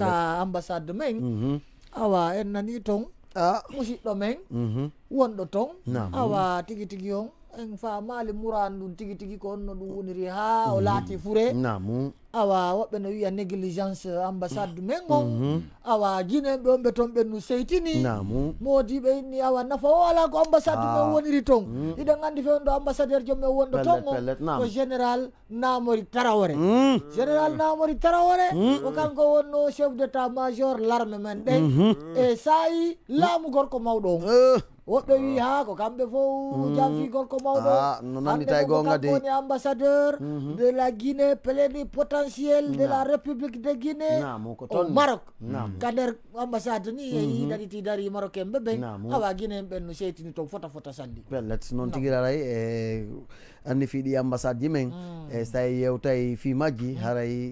ka ambassade men awa en nani ton ah. musidɗo men mm-hmm. wonɗo ton awa tigi tigi on en famali muran ɗum tigi tigi ko onno ɗum woniri ha o laati mhm. fure awa woɓɓe no wiya négligence ambassade men on mhm. awa guine en ɓe wonɓe toon ɓen no seytini modiɓe inni awa nafa o ala ko ambassade men woniri toon iɗen andi fewn ɗo ambassadeur joom men wonɗo toon o ko général namori tarawore mhm. général namori tarawore ko kanko wonno chef d' état major l'arme men ɗen e saayi laamu gorko mawɗo on eh woɓɓe wi ah. ha ko kamɓe fof mm-hmm. janfi gorko mawɗo ah, no nannita e gonga de woni ambassadeur mm-hmm. de la guinée pléni potentiel de la république de guinée au maroc ka nder ambassade ni yeyi ɗaɗiti dari marocain ɓe ɓen hawa guinéen ɓen no seytini to fota fota sanndi pellet noon tigi laray e eh, anndi fi ɗi ambassade ji men mm. eyi eh, so tawi yewtay fi majji mm. haray e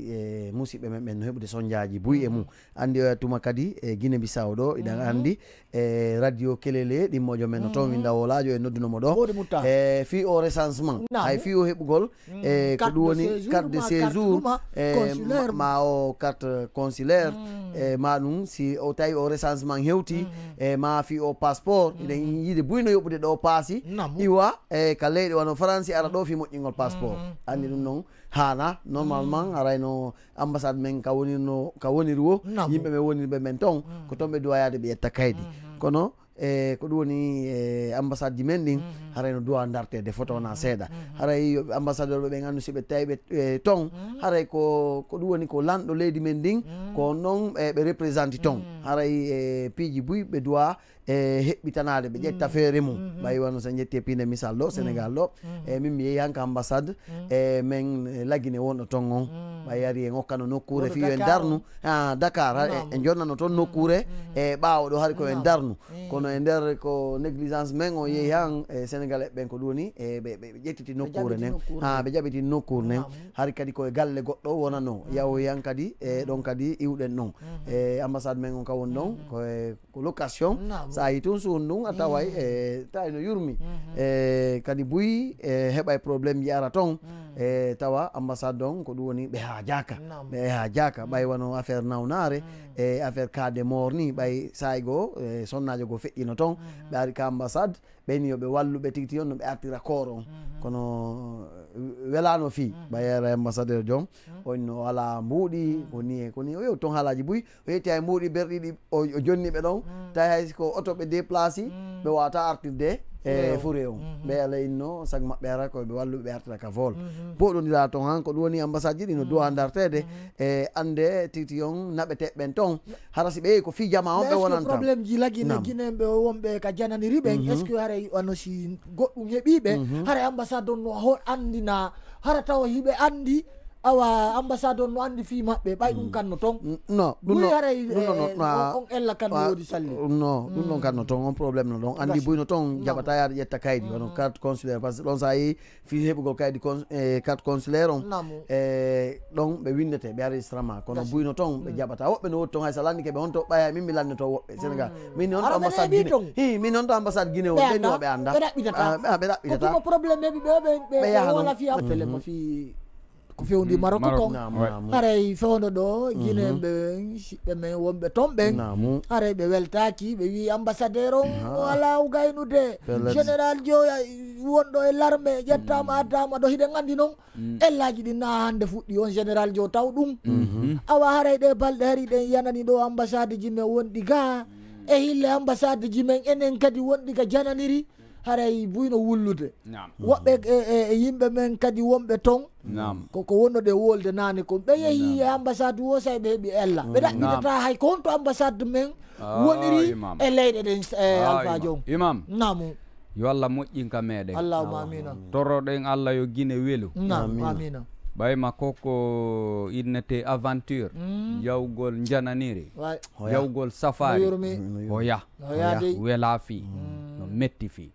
eh, musidɓe men ɓen no heɓude soñdiaji buy e mum anndi tuma kadi e eh, guine bisaw ɗo iɗen mm. andi e radio kelele ɗimmojo men no toon winda wolajo e noddunomo ɗo e fii o recensement hay fii o heɓugol e ko ɗum woni carte de séjour e ma o carte consulaire e ma ɗum si o tawi o recensement hewti e ma fi o passeport iɗen yiide no yoɓude ɗo paasi iwa e ka leyɗe wano france ara kala ɗo fi moƴƴingol passeport mm-hmm. anndi ɗum noon hana normalement mm-hmm. arayno ambassade men ka wonirno ka woniri wo yimɓe ɓe woniri ɓe men toon mm. ko toon ɓe duwayade ɓe ƴetta kaydi mm-hmm. kono e ko ɗum woni e ambassade ji men ɗin harayno no duwa darte de seeɗa haray ambassadeur ɓe ɓen anndu si ɓe tawi ton haray ko ko ɗum woni ko lanɗo leydi men ndin ko noon ɓe représente ton haray e piiji buy ɓe duwa e heɓɓitanade ɓe ƴetta feere mum ɓayi wano so ƴetti e pinde misal ɗo sénégal ɗo e min mi yeehi hanka ambassade e min laguine wonɗo ton on ɓay mm. yari en hokkano nokkure fiyo en darnu ha dakar en jonnano toon nokkure mm, mm, eh, e ɓawoɗo haari ko en darnu kono e nder ko négligence men o yeehi han e sénégal ɓen ko ɗoni e ɓe ƴettiti nokkure nden ha ɓe jaɓiti nokkur nden haari kadi koye galle goɗɗo wonano yawo yan kadi e eh, ɗon kadi iwɗen ɗon e eh, ambassade men on ka won ɗon koye ko location sa yi toon suhon ɗum a taway e tawi yurmi e kadi buyi e heɓa e probléme ji ara toon e tawa ambassade don ko ɗum woni ɓe ha jaka ɓe ha jaka mm. ɓay wano affaire nawnare mm. e affaire kade mor ni ɓay saay goo e sonnajo goo feƴƴino toon mm-hmm. ɓe ari ka ambassade ɓeni yoɓe walluɓe tigui tigi on no ɓe artira koor on mm-hmm. kono welano fi mm. ɓayera ambassadeur joom onno ala mbuuɗi woni e koni o yew toon haalaji buy o yetti hay mbuuɗi berɗiɗi o jonniɓe ɗon ta hayko auto ɓe déplacé mm. ɓe wata artirde e fure o mm-hmm. ɓe ala inno sag maɓɓe ara koɓe walluɓe ɓe artira ka vol mm-hmm. poɗodira ton han ko ɗum woni ambassade ji ɗi no duwa mm-hmm. dartede e ande titi on naɓeteɓeɓen ton hara si ɓeyi ko fijama on ɓe wonanta probléme ji laguine guinenɓe wonɓe ka jananiriɓen est ce que hara ano si goɗɗum heeɓiɓe hara ambassade on no ho andina hara tawa hiɓe andi awa ambassade on no andi fi mabɓe ɓay ɗum mm. kanno ton no ɗumɓuri haray eh, on ella kan wodi salli no ɗum ɗon mm. kanno ton on probléme no ɗon andi buyno ton jaɓata yaade ƴetta kaydi wono mm. carte consulaire par ce que ɗon sa yi fi heɓugol kaydi eh, carte consulaire on e ɗon ɓe windete ɓe enregistre ma kono buyno ton ɓe jaɓata woɓɓe no wodi ton hay sa lanndi keɓe honto ɓaya min mi to woɓɓe sénégal min non ambassade guine hi min on to ambassade guiné o ɓenni o ɓe annda ɓe ɗaɓɓitata ah, ɓe ɗaɓɓitata probléme ɓe ɓe ɓe yaha wala fi a mm-hmm. télémo fi ko fewndi mm, marok ton aray fewndo ɗo guineɓe mhm. ɓemen wonɓe ton ɓen aray ɓe weltaki ɓe wi ambassadeur on o ala gaynude général joya wonɗo e larme ƴettama mm. addama ɗo hiɗen gandi noon mm. ellaji ɗi na hande fuɗɗi on général jo taw ɗum mhm. awa haray ɗe balɗe hari ɗen yanani ɗo ambassade ji men wonɗi ga e hille ambassade ji men enen kadi wonɗi ga jananiri haray buyno wullude woɓɓe e yimɓe men kadi wonɓe ton koko wonode wolde nane kon ɓe yeehi e ambassade wosa ɓe heeɓi ella ɓe ɗaɓɓitata mm. hay ko honto ambassade men ah, woniri e leyɗe ɗen alfa ah, jon imam namu yo allah moƴƴin meɗen allahuma amina torroɗen allah yo guine weelu amina ɓay makko innete aventure mm. yawgol jananiri yawgol safari mm, hoya wela fi mm. no metti fi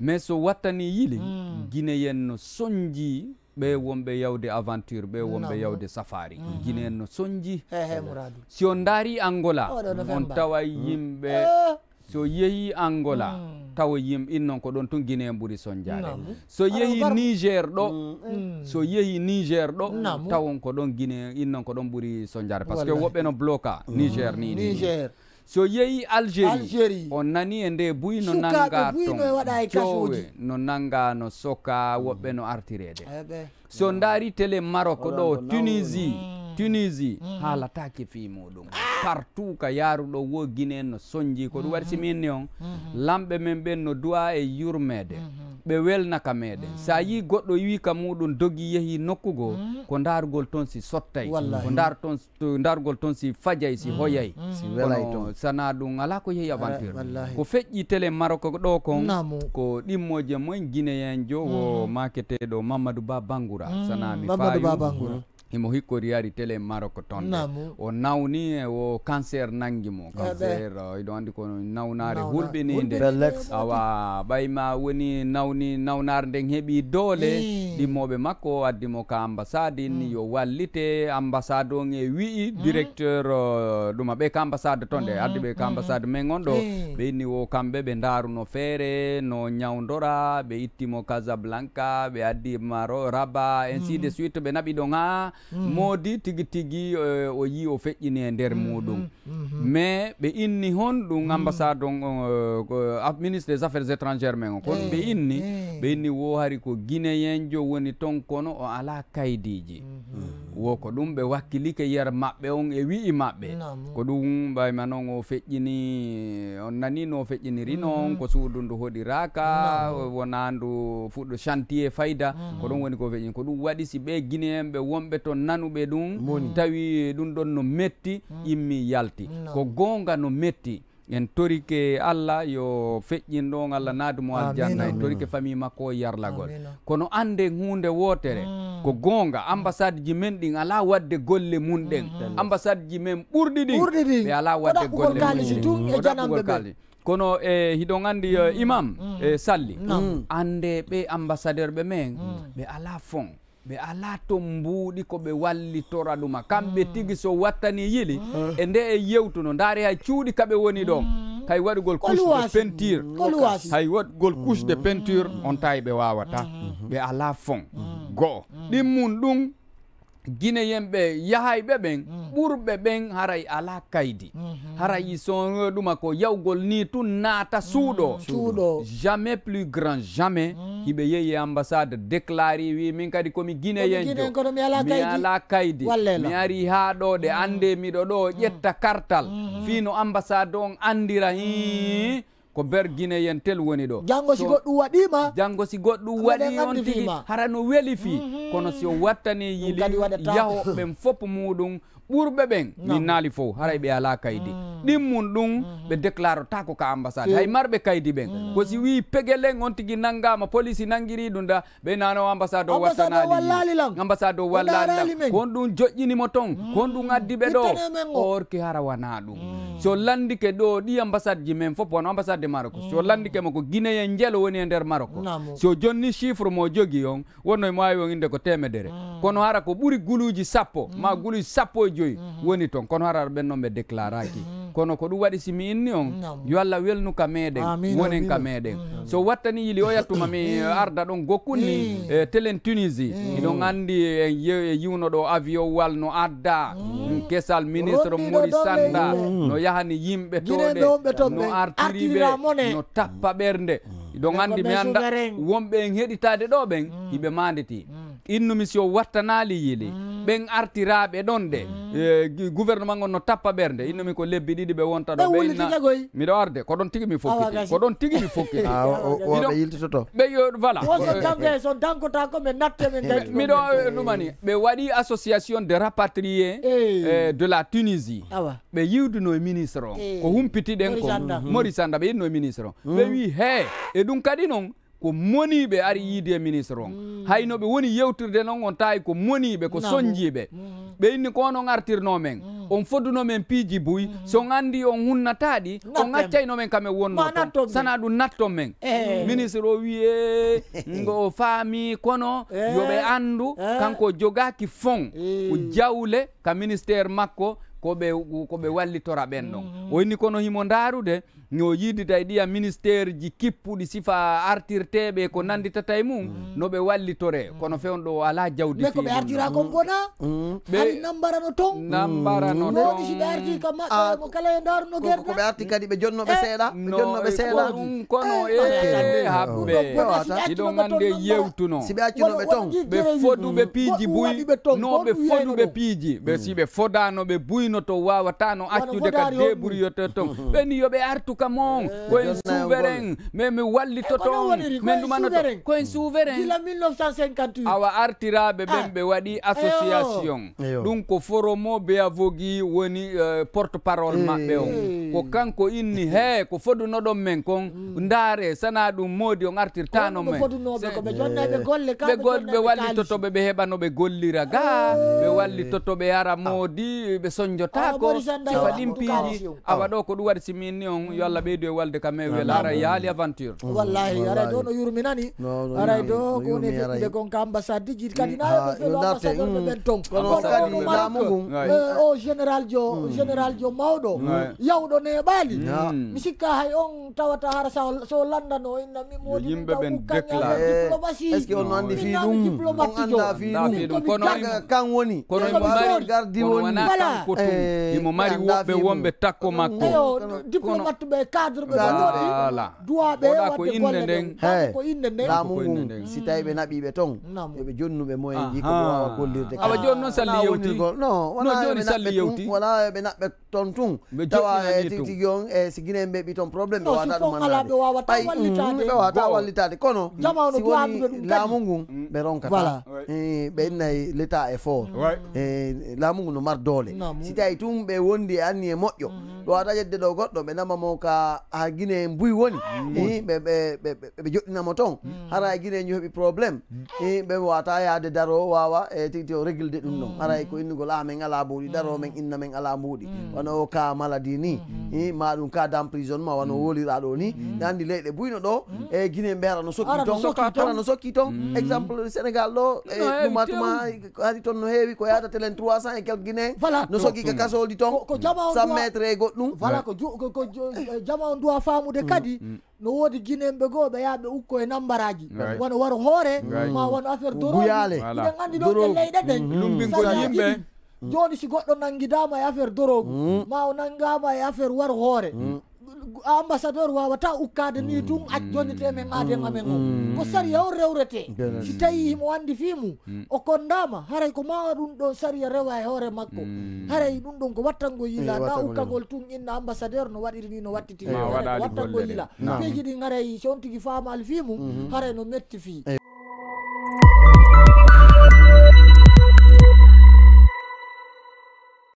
mais so wattani yili mm. guineyen no soñji ɓe wonɓe yawde aventure ɓe wonɓe yawde safari mm. guine en no soñji si on daari angola on tawa yimɓe so yeehi angola mm. tawa yim innon ko ɗon tun guinéen ɓuuri sondiare so yehi niger ɗo mm, mm. so yehi niger ɗo tawon ko ɗon guiné innon ko ɗon ɓuuri sondiare par ce que woɓɓe no bloqua mm. niger ni so yehi algérie o nani e nde buy no nanga towe no e nanga no soka woɓɓe no artirede so daari télé maroc ɗo tunisie Mm. tunisie mm-hmm. haala take fi ɗum partout ka yaruɗo wo guine no soñji ko ɗum waɗi siminni on lamɓe men ɓen no duwa e yurmede ɓe mm-hmm. welnaka meɗen mm-hmm. sa yi goɗɗo wi ka muɗum dogi yeehi nokku go ko darugol toon si sottay ko dar toon darugol toon si fajay si hoyay sana ɗum ala ko yeehi aventure eh, ko feƴƴi télé marok ɗo kon ko ɗimmoje moen guinéen jo wo maketeɗo mamadou ba bangoura sana mi fayu imo hikko riyaari télé maroko tonde o nawni e o cancer nanggi mo cancer uh, iɗo andi ko nawnare hulɓininde awa ɓayma woni nawni nawnare nden heeɓi doole ɗimmoɓe makko addimo ka ambassade inni yo wallite ambassade on mm. e wi'i directeur ɗuma ɓe ka ambassade mm. tonde addiɓe ka ambassade men gonɗo ɓe inni o kamɓe ɓe daruno feere no ñawdora ɓe ittimo casablanca ɓe addi maro raba ainsi de mm. suite ɓe naɓiɗon ha moodi hmm. tigi tigi eh, o yi o feƴƴini e nder hmm, muɗum mais hmm, ɓe inni hon ɗum ambassade eh, on ah, ministre des affaires étrangères men o kono eh, ɓe inni ɓe inni wo hari ko guinéen jo woni ton kono o ala kaydiji wo ko ɗum ɓe wakkilike yer maɓɓe on e wi'i maɓɓe ko ɗum mbayma noon o feƴƴini on nani no feƴƴiniri noon mm-hmm. ko suudu ndu hoɗiraka wonandu ndu fuɗɗo chantier fayda ko ɗum mm-hmm. woni ko feƴƴini ko ɗum waɗi si ɓe guine en wonɓe to nanuɓe ɗum tawi ɗum ɗon no metti mm. immi yalti ko gonga no metti en torike allah yo feƴƴin ɗon allah mo mm. aljanna en torike famille makko yarlagol kono ande hunde wotere mm. ko gonga ambassade ji men ɗin ala wadde golle mun ɗen mm-hmm. ambassade ji men ɓurɗi ɗin ala wadde golle mun e kono e hiɗon uh, e, mm. imam e salli ande ɓe ambassadeur ɓe men ɓe ala fond ɓe ala to mbuuɗi ko ɓe wallitora ɗuma kamɓe mm. tigi so wattani yili mm. eh. e nde e yewtuno daari hay cuuɗi kaɓe woni ɗon mm. hay waɗugol couche de peinture hay waɗugol couche de peinture on tawi ɓe wawata ɓe ala fon go'o ɗimmum ɗum guineyen ɓe yahayɓe ɓen ɓurɓe mm. ɓen haray ala kaydi mm-hmm. haray sono ɗuma ko yawgol ni tun naata mm, suuɗo suuɗo jamais plus grand jamais mm. hiɓe yeeyi ambassade déclari wi min kadi komi guineyenjo mi ala kaydi mi ari ha ɗo ɗe ande miɗo ɗo ƴetta kartal mm-hmm. fino ambassade on andira hi ko ber guinéyen tel woni ɗo janggo si goɗɗum waɗima janggo si goɗɗum waɗi on tigi hara no weeli fi mhm. kono si o wattani yili yahoɓen foof muɗum ɓurɓe ɓen min naali fof haray ɓe ala kaydi ɗimmum mm-hmm. ɗum ɓe déclarata ko ka ambassade hay marɓe kaydi ɓen mm. ko si wi pegelen on tigui nanggama police nanguiri ɗum da ɓe nano ambassade o wattanali ambassade o wallali kon ɗum joƴƴinimo ton mm. kon ɗum addi ɓe ɗo orki hara wana ɗum mm. so landike ɗo ɗi ambassade ji men foof wono ambassade de maroc so landike mo ko guinéen jelo woni e nder maroc so jonni chiffre mo jogui on wonno e mo wawi on inde ko temedere kono hara ko ɓuuri guluji sappo ma guluji sappo e joyi mhm. woni toon kono harar ɓen noon ɓe déclaraki mhm. kono ko ɗum waɗi simi inni on yo allah welnu ka meɗen gonen ka meɗen mhm. so wattani yili o yattumami mm. eh, arda ɗon gokkuni mm. e telen tunisie mm. iɗon andi e, e yiwnoɗo avion wal no adda kesal ministre mori sanda no yahani yimɓe toɗe no artiriɓe no tappa ɓerde iɗon andi mi anda wonɓe en heɗitade ɗo ɓen yiɓe manditi innumi misio wattanali yili ɓen artiraɓe ɗon de mm. eh, gouvernement go no tappa ɓernde innomi ko lebbi ɗiɗi ɓe wonta ɗo miɗo arde ko ɗon tigi mi fokkiti ko ɗon tigi mi fokkiti yiltitoto ɓe yo voilà so eh, dankota ko ɓe natte miɗo ɗumani eh, ɓe waɗi association de rapatrié de la tunisie ɓe yiwduno e ministre o ko humpitiɗen ko maurice sanda ɓe yinno e ministre o ɓe hmm. wi he e ɗum kadi noon ko moniɓe ari yiide ministre on ɓe mm. woni yewtirde noon on tawi ko moniɓe ko soñjiɓe ɓeyni mm. ko no artirno men mm. on fodduno men piiji buy so andi on hunnataɗi on accayno men kamen wonno sana ɗum natton men eh. ministre o wiye ngo faami kono eh. yoɓe andu eh. kanko jogaki fon ko jawle ka ministére makko koɓe koɓe mm. wallitora ɓen ɗon mm-hmm. o inni kono himo darude o yiidita e ɗiya ministére ji kippuɗi sifa artirteɓe ko mm. nanditata e mum no wallitore mm. kono fewn ɗo ala jawdi mais ko ɓe artira eh. e kon eh. e e bona hay nambarano ton nambarano toni si ɓe arti kam kala e ndaruno gerda arti kadi ɓe jonnoɓe seeɗa ɓe jonnoɓe seeɗa kono e haɓɓe iɗon gande yewtuno si ɓe ton ɓe foduɓe piiji buyi no ɓe foduɓe piiji ɓe si fodanoɓe buy ino to wawatano accude ka débrouilloto ton ɓeni yoɓe artu kam on koyen souverain mais mi wallito ton min ɗumanoto koyen souverain awa artiraɓe ɓen ah. ɓe waɗi association ɗum ko foromo beavogui woni eh, porte parole maɓɓe eh. on ko kanko inni he ko fodunoɗon men kon hmm. ndaare sana ɗum moodi on artirtano menɓe ɓe wallitotoɓe ɓe heɓanoɓe gollira ga ɓe eh. wallitotoɓe yara modi ɓe jotako fadim piiji awa ɗo ko ɗum waɗi si min on yo allah ɓeydu e walde kam e wel ara yaali aventure wallahi ara do no yurminani ara do ko woni gon ka ambassade ji kadi nayoɓe felo ambassadeur ɓe ɓen ton kono kadi o général jo hmm. général jo mawɗo yawɗo neɓali hmm. mi sikka hay on tawata hara so landano inna mi moɗi yimɓe ɓen déclare diplomatie est ce que on andi fi ɗum diplomate jo anda fi ɗum kono kan woni kono mari gardi woni voilà imomari woɓɓe wonɓe takko makko diplomate ɓe cadre ɓe voilà duwaɓe eh, ko inde nden ko inde nden laamu ngu si tawi ɓe naɓiɓe toon yoɓe jonnuɓe moyen ji ko wawa gollirde awa joni noon salli yewti non wona joni salli yewti wona ɓe naɓɓe toon tun tawa tigui on e si guinen eh, ɓe ɓi toon probléme ɓe wata ɗumaɓe wawata wallitade kono si woni laamu ngu ɓe ronkata ɓe innayi l'état est fort laamu ngu no mar doole si tawi tum ɓe wondi anni e moƴƴo mm-hmm. ɗo waɗa yedde do, goɗɗo ɓe namamo ka ha guine mbuy woni ɓe joɗɗinamo toon hara e guine ñu heeɓi probléme ɓe wata yaade daro wawa e ti o réglde ɗum ɗon mm. haray ko innugol go min ala mbuuɗi mm. daro min inna min ala mbuuɗi mm. wano ka maladi ni ma ɗum ka ma emprisonnement wano wolira ɗo ni ɗe andi leyɗe buyno ɗo e guine mbe hara no sokki ton hara no sokki ton exemple sénégal ɗo ɗumatuma hari toon no e, heewi e, ko yadatelen 300 e quelque guine no sokki ka kasooldi ton 100 métre e go goɗɗum voilà ko eh, jama on duwa faamude mm, kadi mm. no woodi guinenɓe goo ɓe yaha ɓe ukko e nambaraji wono waro hoore ma wono affaire doroɓe iɗen anndi ɗo e leyɗe ɗen mm, lumbingoyimɓe joni si goɗɗo nangidama e affaire dorogu ma o nangama e affaire waro hoore ambassadeur wawata ukkade ni mm, tum mm, acconite men aade mm, amen o ko saria o rewrete si tawi himo andi fimu o kondama haray ko mawa ɗum ɗo saria rewa e hoore makko haray ɗum ɗon ko wattango eh, yila na ukkagol tum inna ambassadeur no waɗiri ni no wattiti wattango yila peeji ɗi garay so on tigui famal al fimu mm-hmm. haray no metti fi eh,